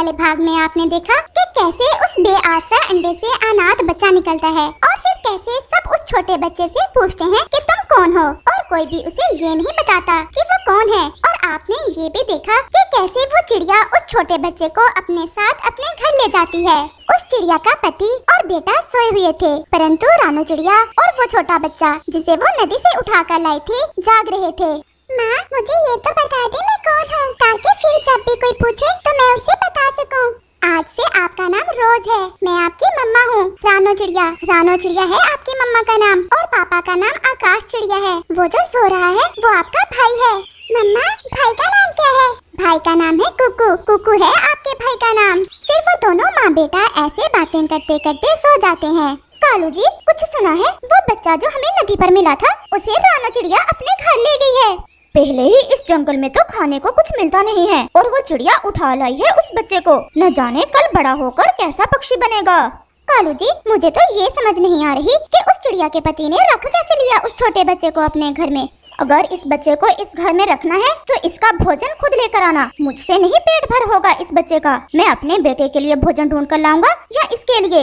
वाले भाग में आपने देखा कि कैसे उस बेआसरा अंडे से अनाथ बच्चा निकलता है और फिर कैसे सब उस छोटे बच्चे से पूछते हैं कि तुम कौन हो और कोई भी उसे ये नहीं बताता कि वो कौन है और आपने ये भी देखा कि कैसे वो चिड़िया उस छोटे बच्चे को अपने साथ अपने घर ले जाती है उस चिड़िया का पति और बेटा सोए हुए थे परंतु रानू चिड़िया और वो छोटा बच्चा जिसे वो नदी से उठाकर लाई थी जाग रहे थे माँ मुझे ये तो बता दे मैं कौन हूँ ताकि फिर जब भी कोई पूछे तो मैं उसे बता सकूँ आज से आपका नाम रोज है मैं आपकी मम्मा हूँ रानो चिड़िया रानो चिड़िया है आपकी मम्मा का नाम और पापा का नाम आकाश चिड़िया है वो जो सो रहा है वो आपका भाई है मम्मा भाई का नाम क्या है भाई का नाम है कुकू कुकू है आपके भाई का नाम फिर वो दोनों माँ बेटा ऐसे बातें करते करते सो जाते हैं कालू जी कुछ सुना है वो बच्चा जो हमें नदी पर मिला था उसे रानो चिड़िया अपने घर ले गई है पहले ही इस जंगल में तो खाने को कुछ मिलता नहीं है और वो चिड़िया उठा लाई है उस बच्चे को न जाने कल बड़ा होकर कैसा पक्षी बनेगा कालू जी मुझे तो ये समझ नहीं आ रही कि उस चिड़िया के पति ने रख कैसे लिया उस छोटे बच्चे को अपने घर में अगर इस बच्चे को इस घर में रखना है तो इसका भोजन खुद लेकर आना मुझसे नहीं पेट भर होगा इस बच्चे का मैं अपने बेटे के लिए भोजन ढूंढ कर लाऊंगा या इसके लिए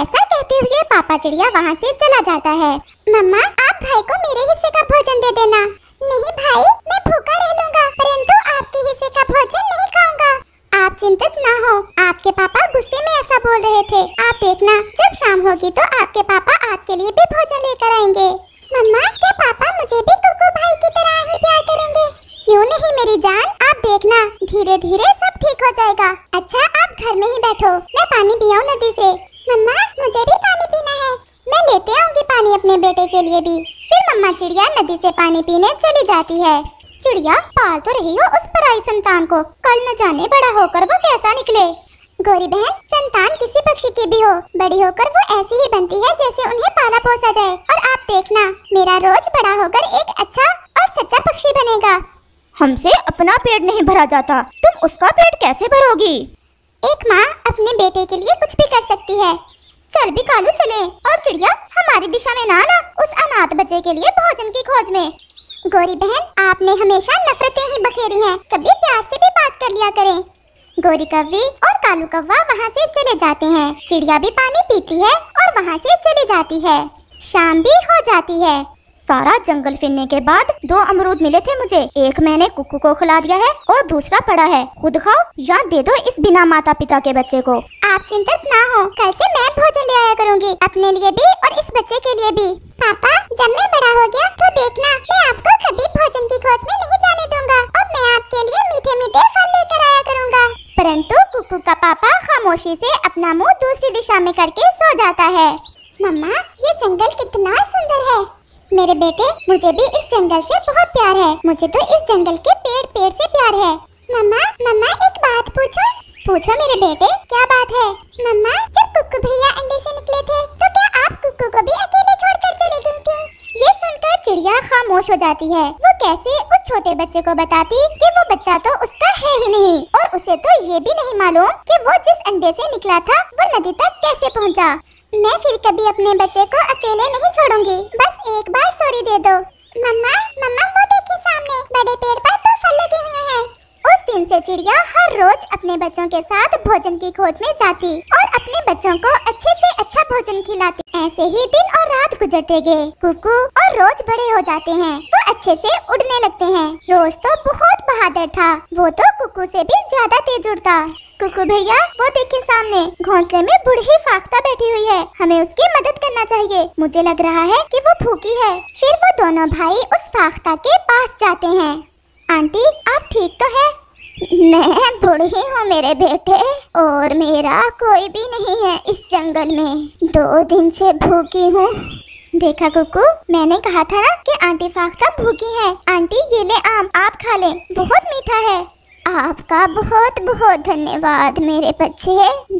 ऐसा कहते हुए पापा चिड़िया वहाँ से चला जाता है मम्मा आप भाई को मेरे हिस्से का भोजन दे देना नहीं भाई मैं भूखा रह लूंगा परंतु आपके हिस्से का भोजन नहीं खाऊंगा आप चिंतित ना हो आपके पापा गुस्से में ऐसा बोल रहे थे आप देखना जब शाम होगी तो आपके पापा आपके लिए भी भोजन लेकर आएंगे मम्मा क्या पापा मुझे रही है चिड़िया पाल तो रही हो उस पराई संतान को कल न जाने बड़ा होकर वो कैसा निकले गोरी बहन संतान किसी पक्षी की भी हो बड़ी होकर वो ऐसी ही बनती है जैसे उन्हें पाला पोसा जाए और आप देखना मेरा रोज बड़ा होकर एक अच्छा और सच्चा पक्षी बनेगा हमसे अपना पेट नहीं भरा जाता तुम उसका पेट कैसे भरोगी एक माँ अपने बेटे के लिए कुछ भी कर सकती है चल भी कालू चले और चिड़िया हमारी दिशा में ना आना उस अनाथ बच्चे के लिए भोजन की खोज में गोरी बहन आपने हमेशा नफरतें ही बखेरी हैं कभी प्यार से भी बात कर लिया करें गोरी कव्वे और कालू कव्वा वहाँ से चले जाते हैं चिड़िया भी पानी पीती है और वहाँ से चली जाती है शाम भी हो जाती है सारा जंगल फिरने के बाद दो अमरूद मिले थे मुझे एक मैंने कुकू को खिला दिया है और दूसरा पड़ा है खुद खाओ या दे दो इस बिना माता पिता के बच्चे को आप चिंतित ना हो कल से मैं भोजन ले आया करूँगी अपने लिए भी और इस बच्चे के लिए भी पापा जब मैं बड़ा हो गया तो देखना मैं आपको कभी भोजन की खोज में नहीं जाने दूंगा और मैं आपके लिए मीठे मीठे फल लेकर आया करूंगा परंतु कुकू का पापा खामोशी से अपना मुंह दूसरी दिशा में करके सो जाता है मम्मा ये जंगल कितना सुंदर है मेरे बेटे मुझे भी इस जंगल से बहुत प्यार है मुझे तो इस जंगल के पेड़ पेड़ से प्यार है मम्मा मम्मा एक बात पूछो पूछो मेरे बेटे क्या बात है मम्मा जब कुक्कू भैया अंडे से निकले थे तो क्या आप कुक्कू को भी अकेले छोड़कर चले गई थी ये सुनकर चिड़िया खामोश हो जाती है वो कैसे उस छोटे बच्चे को बताती कि वो बच्चा तो उसका है ही नहीं और उसे तो ये भी नहीं मालूम कि वो जिस अंडे से निकला था वो नदी तक कैसे पहुंचा? मैं फिर कभी अपने बच्चे को अकेले नहीं छोड़ूंगी बस एक बार सॉरी दे दो मम्मा मम्मा वो देखिए सामने बड़े पेड़ पर दो फल लगे हुए हैं उस दिन से चिड़िया हर रोज अपने बच्चों के साथ भोजन की खोज में जाती और अपने बच्चों को अच्छे से अच्छा भोजन खिलाती ऐसे ही दिन और रात गुजरते गए कुकू और रोज बड़े हो जाते हैं वो अच्छे से उड़ने लगते हैं रोज तो बहुत बहादुर था वो तो कुकू से भी ज्यादा तेज उड़ता कुकू भैया वो देखिए सामने घोंसले में बूढ़ी फाख्ता बैठी हुई है हमें उसकी मदद करना चाहिए मुझे लग रहा है कि वो भूखी है फिर वो दोनों भाई उस फाख्ता के पास जाते हैं आंटी आप ठीक तो है मैं बूढ़ी हूँ मेरे बेटे और मेरा कोई भी नहीं है इस जंगल में दो दिन से भूखी हूँ देखा कुकू मैंने कहा था ना कि आंटी फाख्ता भूखी है आंटी ये ले आम आप खा लें बहुत मीठा है आपका बहुत बहुत धन्यवाद मेरे बच्चे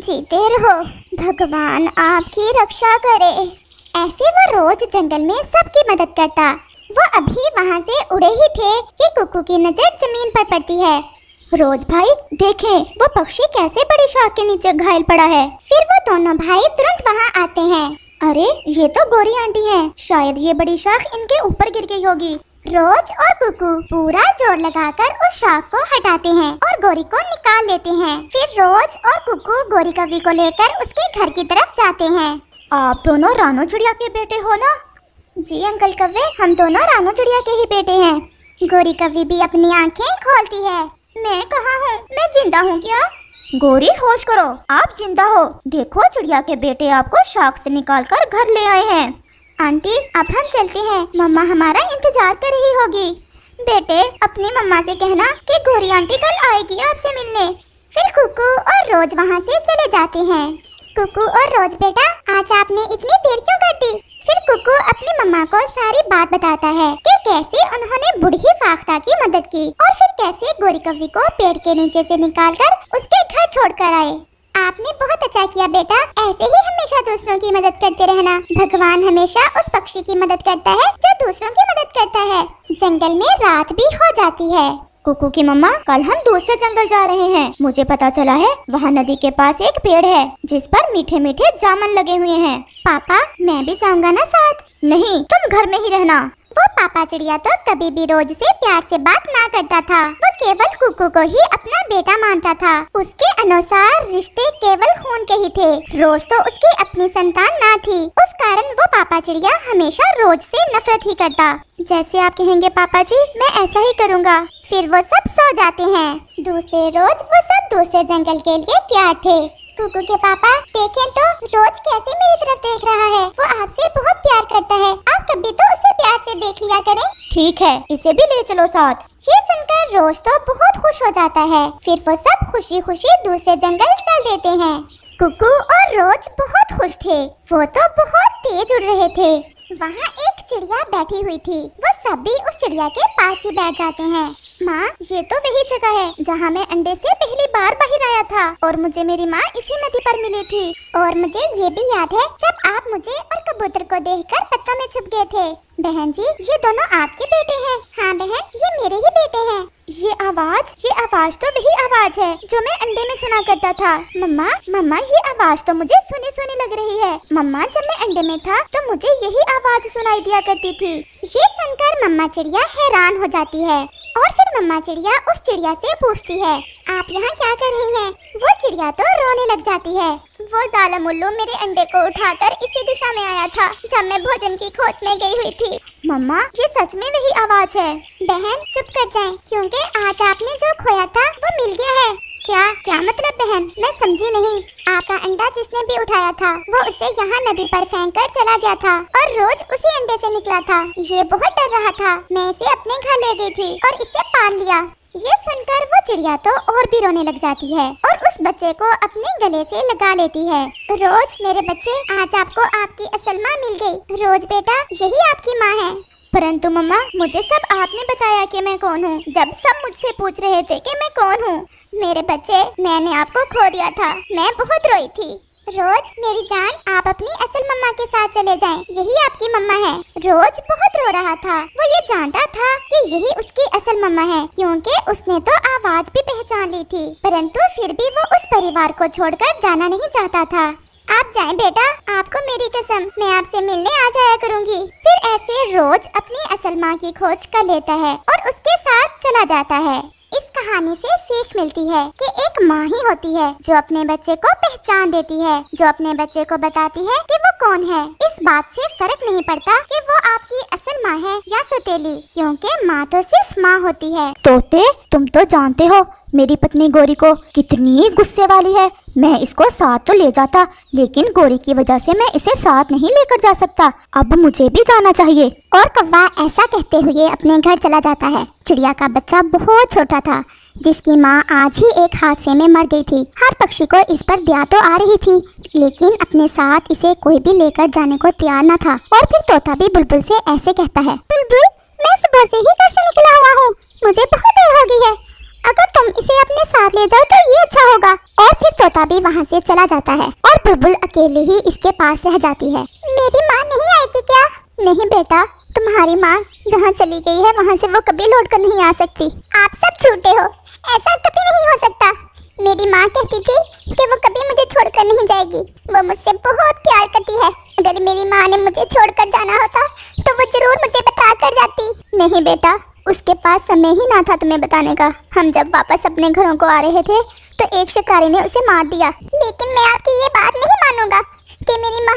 जीते रहो भगवान आपकी रक्षा करे ऐसे वो रोज जंगल में सबकी मदद करता वो अभी वहाँ से उड़े ही थे कि कुकू की नज़र जमीन पर पड़ती है रोज भाई देखें वो पक्षी कैसे बड़ी शाख के नीचे घायल पड़ा है फिर वो दोनों भाई तुरंत वहाँ आते हैं अरे ये तो गोरी आंटी हैं शायद ये बड़ी शाख इनके ऊपर गिर गई होगी रोज और कुकू पूरा जोर लगाकर उस शाख को हटाते हैं और गोरी को निकाल लेते हैं फिर रोज और कुकू गोरी कवि को लेकर उसके घर की तरफ जाते हैं आप दोनों रानो चुड़िया के बेटे हो ना जी अंकल कवे हम दोनों रानो चुड़िया के ही बेटे हैं गोरी कवि भी अपनी आँखें खोलती है मैं कहाँ हूँ मैं जिंदा हूँ क्या गोरी होश करो आप जिंदा हो देखो चिड़िया के बेटे आपको शाख से निकाल कर घर ले आए हैं आंटी अब हम चलते हैं मम्मा हमारा इंतजार कर रही होगी बेटे अपनी मम्मा से कहना कि गोरी आंटी कल आएगी आपसे मिलने फिर कुकू और रोज वहाँ से चले जाते हैं कुकू और रोज बेटा आज आपने इतनी देर क्यों कर दी फिर कुकू अपनी मम्मा को सारी बात बताता है कि कैसे उन्होंने बुढ़ी फाख्ता की मदद की और फिर कैसे गोरी कवि को पेड़ के नीचे से निकालकर उसके घर छोड़कर आए आपने बहुत अच्छा किया बेटा ऐसे ही हमेशा दूसरों की मदद करते रहना भगवान हमेशा उस पक्षी की मदद करता है जो दूसरों की मदद करता है जंगल में रात भी हो जाती है कुकू की मम्मा कल हम दूसरे जंगल जा रहे हैं मुझे पता चला है वहाँ नदी के पास एक पेड़ है जिस पर मीठे मीठे जामन लगे हुए हैं पापा मैं भी जाऊँगा ना साथ नहीं तुम घर में ही रहना वो पापा चिड़िया तो कभी भी रोज से प्यार से बात ना करता था वो केवल कुकू को ही अपना बेटा मानता था उसके अनुसार रिश्ते केवल खून के ही थे रोज तो उसकी अपनी संतान ना थी उस कारण वो पापा चिड़िया हमेशा रोज से नफरत ही करता जैसे आप कहेंगे पापा जी मैं ऐसा ही करूँगा फिर वो सब सो जाते हैं दूसरे रोज वो सब दूसरे जंगल के लिए तैयार थे कुकू के पापा देखें तो रोज कैसे मेरी तरफ देख रहा है वो आपसे बहुत प्यार करता है आप कभी तो उसे करें ठीक है इसे भी ले चलो साथ ये सुनकर रोज तो बहुत खुश हो जाता है फिर वो सब खुशी खुशी दूसरे जंगल चल देते हैं कुकू और रोज बहुत खुश थे वो तो बहुत तेज उड़ रहे थे वहाँ एक चिड़िया बैठी हुई थी वो सभी उस चिड़िया के पास ही बैठ जाते हैं माँ ये तो वही जगह है जहाँ मैं अंडे से पहली बार बाहर आया था और मुझे मेरी माँ इसी नदी पर मिली थी और मुझे ये भी याद है जब आप मुझे और कबूतर को देखकर पत्तों में छुप गए थे बहन जी ये दोनों आपके बेटे हैं हाँ बहन ये मेरे आवाज तो वही आवाज है जो मैं अंडे में सुना करता था मम्मा मम्मा ये आवाज तो मुझे सुनी सुनी लग रही है मम्मा जब मैं अंडे में था तो मुझे यही आवाज सुनाई दिया करती थी ये सुनकर मम्मा चिड़िया हैरान हो जाती है और फिर मम्मा चिड़िया उस चिड़िया से पूछती है आप यहाँ क्या कर रही हैं? वो चिड़िया तो रोने लग जाती है वो जालम उल्लू मेरे अंडे को उठाकर इसी दिशा में आया था जब मैं भोजन की खोज में गई हुई थी मम्मा ये सच में वही आवाज है बहन चुप कर जाए क्यूँकी आज आपने जो खोया था वो मिल गया है क्या क्या मतलब बहन मैं समझी नहीं आपका अंडा जिसने भी उठाया था वो उसे यहाँ नदी पर फेंक कर चला गया था और रोज उसी अंडे से निकला था ये बहुत डर रहा था मैं इसे अपने घर ले गई थी और इसे पाल लिया ये सुनकर वो चिड़िया तो और भी रोने लग जाती है और उस बच्चे को अपने गले से लगा लेती है रोज मेरे बच्चे आज आपको आपकी असल माँ मिल गई रोज बेटा यही आपकी माँ है परंतु मम्मा मुझे सब आपने बताया कि मैं कौन हूँ जब सब मुझसे पूछ रहे थे कि मैं कौन हूँ मेरे बच्चे मैंने आपको खो दिया था मैं बहुत रोई थी रोज मेरी जान आप अपनी असल मम्मा के साथ चले जाएं यही आपकी मम्मा है रोज बहुत रो रहा था वो ये जानता था कि यही उसकी असल मम्मा है क्योंकि उसने तो आवाज भी पहचान ली थी परंतु फिर भी वो उस परिवार को छोड़कर जाना नहीं चाहता था आप जाएं बेटा आपको मेरी कसम मैं आपसे मिलने आ जाया करूंगी फिर ऐसे रोज अपनी असल माँ की खोज कर लेता है और उसके साथ चला जाता है इस कहानी से सीख मिलती है कि एक माँ ही होती है जो अपने बच्चे को पहचान देती है जो अपने बच्चे को बताती है कि वो कौन है इस बात से फर्क नहीं पड़ता कि वो आपकी असल माँ है या सुतेली क्योंकि माँ तो सिर्फ माँ होती है तोते तुम तो जानते हो मेरी पत्नी गोरी को कितनी गुस्से वाली है मैं इसको साथ तो ले जाता लेकिन गोरी की वजह से मैं इसे साथ नहीं लेकर जा सकता अब मुझे भी जाना चाहिए और कौवा ऐसा कहते हुए अपने घर चला जाता है चिड़िया का बच्चा बहुत छोटा था जिसकी माँ आज ही एक हादसे में मर गई थी हर पक्षी को इस पर दया तो आ रही थी लेकिन अपने साथ इसे कोई भी लेकर जाने को तैयार न था और फिर तोता भी बुलबुल से ऐसे कहता है बुलबुल मैं सुबह से ही घर से निकला हुआ हूँ मुझे बहुत देर हो गई है अगर तुम इसे अपने साथ ले जाओ तो ये अच्छा होगा फिर तोता भी वहाँ से चला जाता है और बुलबुल अकेले ही इसके पास रह जाती है मेरी माँ नहीं आएगी क्या नहीं बेटा तुम्हारी माँ जहाँ चली गई है वहाँ से वो कभी लौट कर नहीं आ सकती आप सब छूटे हो ऐसा कभी नहीं हो सकता मेरी माँ कहती थी कि वो कभी मुझे छोड़कर नहीं जाएगी वो मुझसे बहुत प्यार करती है अगर मेरी माँ ने मुझे छोड़कर जाना होता तो वो जरूर मुझे बता कर जाती नहीं बेटा उसके पास समय ही ना था तुम्हें बताने का हम जब वापस अपने घरों को आ रहे थे तो एक शिकारी ने उसे मार दिया लेकिन मैं आपकी ये बात नहीं मानूंगा कि मेरी माँ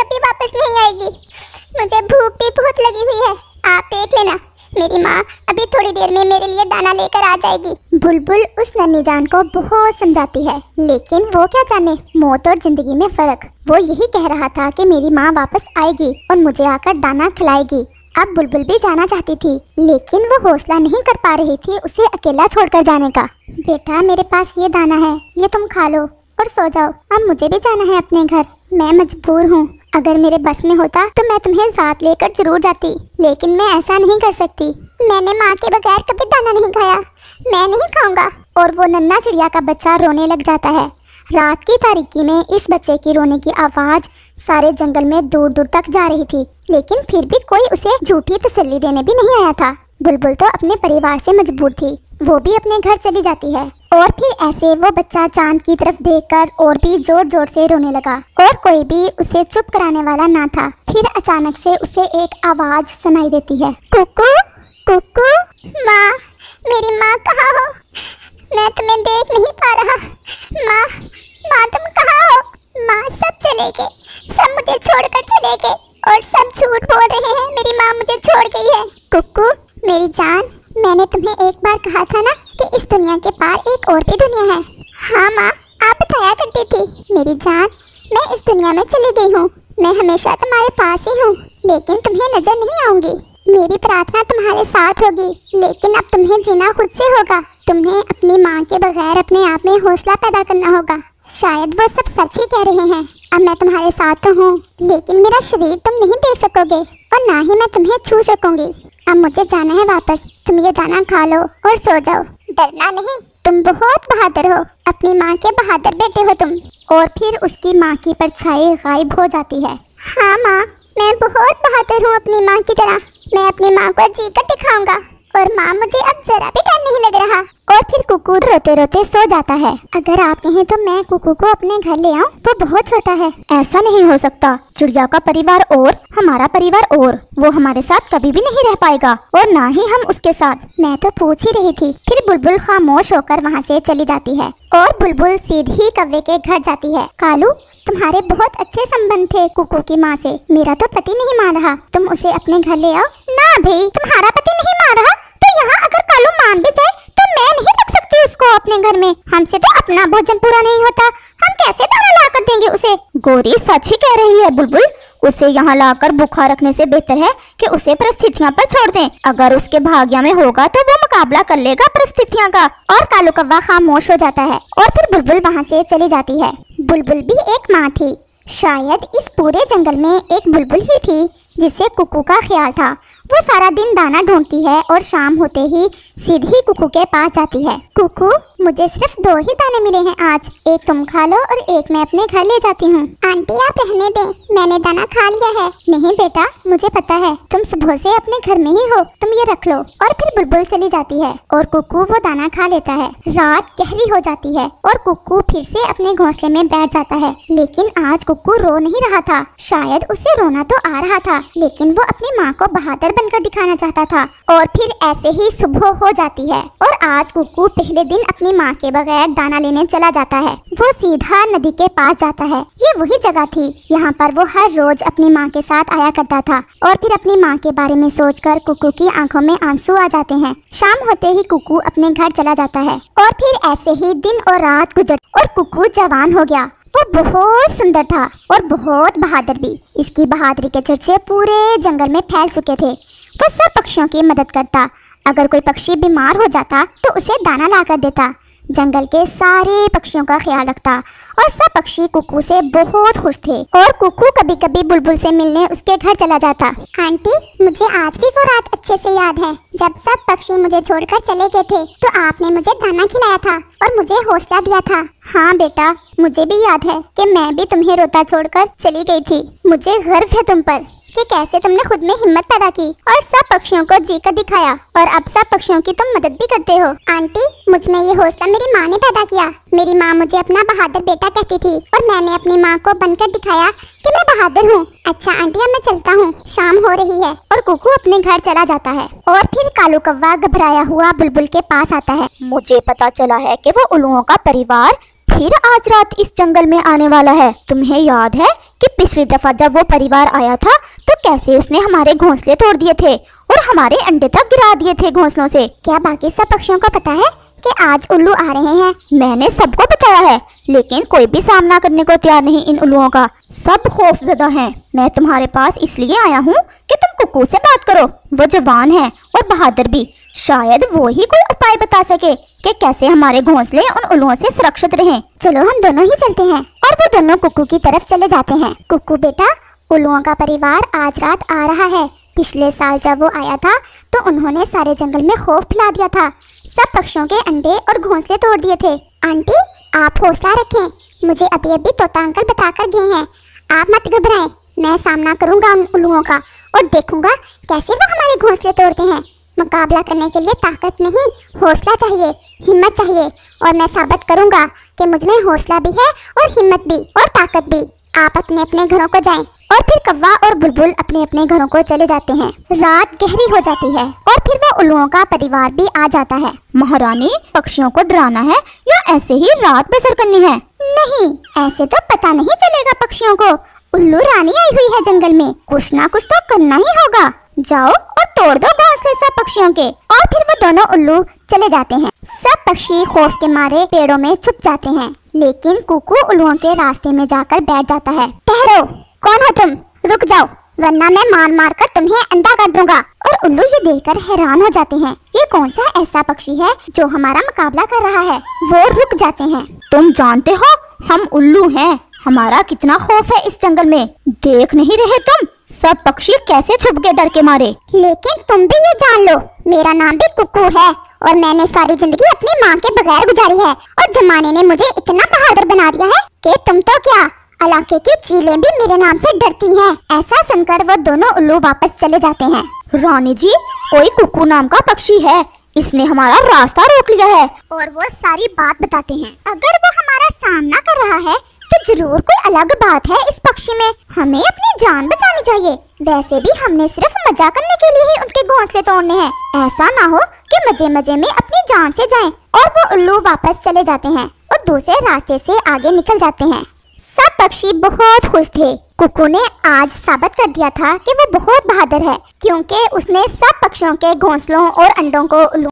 कभी वापस नहीं आएगी मुझे भूख भी बहुत लगी हुई है आप देख लेना मेरी माँ अभी थोड़ी देर में मेरे लिए दाना लेकर आ जाएगी बुलबुल उस नन्ही जान को बहुत समझाती है लेकिन वो क्या जाने मौत और जिंदगी में फर्क वो यही कह रहा था कि मेरी माँ वापस आएगी और मुझे आकर दाना खिलाएगी अब बुलबुल भी जाना चाहती थी लेकिन वो हौसला नहीं कर पा रही थी उसे अकेला छोड़कर जाने का बेटा मेरे पास ये दाना है ये तुम खा लो और सो जाओ अब मुझे भी जाना है अपने घर मैं मजबूर हूँ अगर मेरे बस में होता तो मैं तुम्हें साथ लेकर जरूर जाती लेकिन मैं ऐसा नहीं कर सकती मैंने माँ के बगैर कभी दाना नहीं खाया मैं नहीं खाऊंगा और वो नन्ना चिड़िया का बच्चा रोने लग जाता है रात की तारीकी में इस बच्चे की रोने की आवाज़ सारे जंगल में दूर दूर तक जा रही थी लेकिन फिर भी कोई उसे झूठी तसल्ली देने भी नहीं आया था बुलबुल तो अपने परिवार से मजबूर थी वो भी अपने घर चली जाती है और फिर ऐसे वो बच्चा चांद की तरफ देखकर और भी जोर जोर से रोने लगा और कोई भी उसे चुप कराने वाला ना था फिर अचानक से उसे एक आवाज सुनाई देती है कुकू कुकु माँ मेरी माँ कहा हो मैं तुम्हें देख नहीं पा रहा माँ माँ तुम कहाँ हो माँ सब चले गए सब मुझे छोड़कर चले गए और सब झूठ बोल रहे हैं मेरी माँ मुझे छोड़ गई है कुकू मेरी जान मैंने तुम्हें एक बार कहा था ना कि इस दुनिया के पार एक और भी दुनिया है हाँ माँ आप बताया करती थी मेरी जान मैं इस दुनिया में चली गई हूँ मैं हमेशा तुम्हारे पास ही हूँ लेकिन तुम्हें नजर नहीं आऊंगी मेरी प्रार्थना तुम्हारे साथ होगी लेकिन अब तुम्हें जीना खुद से होगा तुम्हें अपनी माँ के बगैर अपने आप में हौसला पैदा करना होगा शायद वो सब सच ही कह रहे हैं अब मैं तुम्हारे साथ तो हूँ लेकिन मेरा शरीर तुम नहीं दे सकोगे और ना ही मैं तुम्हें छू सकूंगी अब मुझे जाना है वापस तुम ये दाना खा लो और सो जाओ डरना नहीं तुम बहुत बहादुर हो अपनी माँ के बहादुर बेटे हो तुम और फिर उसकी माँ की परछाई गायब हो जाती है हाँ माँ मैं बहुत बहादुर हूँ अपनी माँ की तरह मैं अपनी माँ को जी कर दिखाऊंगा और माँ मुझे अब जरा भी डर नहीं लग रहा और फिर कुकुर रोते रोते सो जाता है अगर आप कहें तो मैं कुकुर को अपने घर ले आऊँ तो बहुत छोटा है ऐसा नहीं हो सकता चिड़िया का परिवार और हमारा परिवार और वो हमारे साथ कभी भी नहीं रह पाएगा और ना ही हम उसके साथ मैं तो पूछ ही रही थी फिर बुलबुल खामोश होकर वहाँ से चली जाती है और बुलबुल सीधी कव्वे के घर जाती है कालू तुम्हारे बहुत अच्छे संबंध थे कुकू की माँ से मेरा तो पति नहीं मार रहा तुम उसे अपने घर ले आओ ना भाई तुम्हारा पति नहीं मार रहा तो यहाँ अगर कालू मान भी जाए तो मैं नहीं रख सकती उसको अपने घर में हमसे तो अपना भोजन पूरा नहीं होता हम कैसे दाना ला कर देंगे उसे गोरी सच ही कह रही है बुलबुल उसे यहाँ लाकर भूखा रखने से बेहतर है कि उसे परिस्थितियाँ पर छोड़ दें अगर उसके भाग्य में होगा तो वो मुकाबला कर लेगा परिस्थितियाँ का और कालू कौवा खामोश हो जाता है और फिर बुलबुल वहाँ से चली जाती है बुलबुल भी एक माँ थी शायद इस पूरे जंगल में एक बुलबुल ही थी जिसे कुकू का ख्याल था वो सारा दिन दाना ढूंढती है और शाम होते ही सीधी कुकू के पास जाती है कुकू मुझे सिर्फ दो ही दाने मिले हैं आज एक तुम खा लो और एक मैं अपने घर ले जाती हूँ आंटी आप रहने दें मैंने दाना खा लिया है नहीं बेटा मुझे पता है तुम सुबह से अपने घर में ही हो तुम ये रख लो और फिर बुलबुल चली जाती है और कुकू वो दाना खा लेता है रात गहरी हो जाती है और कुकू फिर से अपने घोंसले में बैठ जाता है लेकिन आज कुकू रो नहीं रहा था शायद उसे रोना तो आ रहा था लेकिन वो अपनी माँ को बहादुर बनकर दिखाना चाहता था और फिर ऐसे ही सुबह हो जाती है और आज कुकू पहले दिन अपनी माँ के बगैर दाना लेने चला जाता है वो सीधा नदी के पास जाता है ये वही जगह थी यहाँ पर वो हर रोज अपनी माँ के साथ आया करता था और फिर अपनी माँ के बारे में कर कुकू की आँखों में आंसू आ जाते हैं शाम होते ही कुकू अपने घर चला जाता है और फिर ऐसे ही दिन और रात गुजर और कुकू जवान हो गया वो बहुत सुंदर था और बहुत बहादुर भी इसकी बहादुरी के चर्चे पूरे जंगल में फैल चुके थे वो सब पक्षियों की मदद करता अगर कोई पक्षी बीमार हो जाता तो उसे दाना कर देता जंगल के सारे पक्षियों का ख्याल रखता और सब पक्षी कुकू से बहुत खुश थे और कुकू कभी कभी बुलबुल से मिलने उसके घर चला जाता आंटी मुझे आज भी वो रात अच्छे से याद है जब सब पक्षी मुझे छोड़कर चले गए थे तो आपने मुझे दाना खिलाया था और मुझे हौसला दिया था हाँ बेटा मुझे भी याद है कि मैं भी तुम्हें रोता छोड़कर चली गई थी मुझे गर्व है तुम पर कि कैसे तुमने खुद में हिम्मत पैदा की और सब पक्षियों को जी कर दिखाया और अब सब पक्षियों की तुम मदद भी करते हो आंटी मुझ में ये हौसला मेरी माँ ने पैदा किया मेरी माँ मुझे अपना बहादुर बेटा कहती थी और मैंने अपनी माँ को बनकर दिखाया कि मैं बहादुर हूँ अच्छा आंटी अब मैं चलता हूँ शाम हो रही है और कुकू अपने घर चला जाता है और फिर कालू कौवा घबराया हुआ बुलबुल के पास आता है मुझे पता चला है की वो उल्लुओं का परिवार फिर आज रात इस जंगल में आने वाला है तुम्हें याद है कि पिछली दफा जब वो परिवार आया था तो कैसे उसने हमारे घोंसले तोड़ दिए थे और हमारे अंडे तक गिरा दिए थे घोंसलों से क्या बाकी सब पक्षियों को पता है कि आज उल्लू आ रहे हैं मैंने सबको बताया है लेकिन कोई भी सामना करने को तैयार नहीं इन उल्लुओं का सब खौफ जदा है मैं तुम्हारे पास इसलिए आया हूँ की तुम कुकू से बात करो वो जवान है और बहादुर भी शायद वो ही कोई उपाय बता सके कि कैसे हमारे घोंसले उन उल्लुओं से सुरक्षित रहें। चलो हम दोनों ही चलते हैं और वो दोनों कुकू की तरफ चले जाते हैं कुकू बेटा उल्लुओं का परिवार आज रात आ रहा है पिछले साल जब वो आया था तो उन्होंने सारे जंगल में खौफ फैला दिया था सब पक्षियों के अंडे और घोंसले तोड़ दिए थे आंटी आप हौसला रखें मुझे अभी अभी तोता अंकल बता कर गए हैं आप मत घबराएं मैं सामना करूंगा उन उल्लुओं का और देखूंगा कैसे वो हमारे घोंसले तोड़ते हैं मुकाबला करने के लिए ताकत नहीं हौसला चाहिए हिम्मत चाहिए और मैं साबित करूंगा कि मुझ में हौसला भी है और हिम्मत भी और ताकत भी आप अपने अपने घरों को जाएं और फिर कव्वा और बुलबुल अपने अपने घरों को चले जाते हैं रात गहरी हो जाती है और फिर वह उल्लुओं का परिवार भी आ जाता है महारानी पक्षियों को डराना है या ऐसे ही रात बसर करनी है नहीं ऐसे तो पता नहीं चलेगा पक्षियों को उल्लू रानी आई हुई है जंगल में कुछ ना कुछ तो करना ही होगा जाओ और तोड़ दो घोंसले सब पक्षियों के और फिर वो दोनों उल्लू चले जाते हैं सब पक्षी खौफ के मारे पेड़ों में छुप जाते हैं लेकिन कुकू उल्लुओं के रास्ते में जाकर बैठ जाता है ठहरो कौन हो तुम रुक जाओ वरना मैं मार मार कर तुम्हें अंधा कर दूंगा और उल्लू ये देखकर हैरान हो जाते हैं ये कौन सा ऐसा पक्षी है जो हमारा मुकाबला कर रहा है वो रुक जाते हैं तुम जानते हो हम उल्लू हैं हमारा कितना खौफ है इस जंगल में देख नहीं रहे तुम सब पक्षी कैसे छुप गए डर के मारे लेकिन तुम भी ये जान लो मेरा नाम भी कुकू है और मैंने सारी जिंदगी अपनी माँ के बगैर गुजारी है और जमाने ने मुझे इतना बहादुर बना दिया है कि तुम तो क्या इलाके की चीलें भी मेरे नाम से डरती हैं। ऐसा सुनकर वो दोनों उल्लू वापस चले जाते हैं रानी जी कोई कुकू नाम का पक्षी है इसने हमारा रास्ता रोक लिया है और वो सारी बात बताते हैं अगर वो हमारा सामना कर रहा है तो जरूर कोई अलग बात है इस पक्षी में हमें अपनी जान बचानी चाहिए वैसे भी हमने सिर्फ मजा करने के लिए ही उनके घोंसले तोड़ने हैं ऐसा ना हो कि मजे मजे में अपनी जान से जाएं और वो उल्लू वापस चले जाते हैं और दूसरे रास्ते से आगे निकल जाते हैं सब पक्षी बहुत खुश थे कुकू ने आज साबित कर दिया था कि वो बहुत बहादुर है क्योंकि उसने सब पक्षियों के घोंसलों और अंडों को उल्लू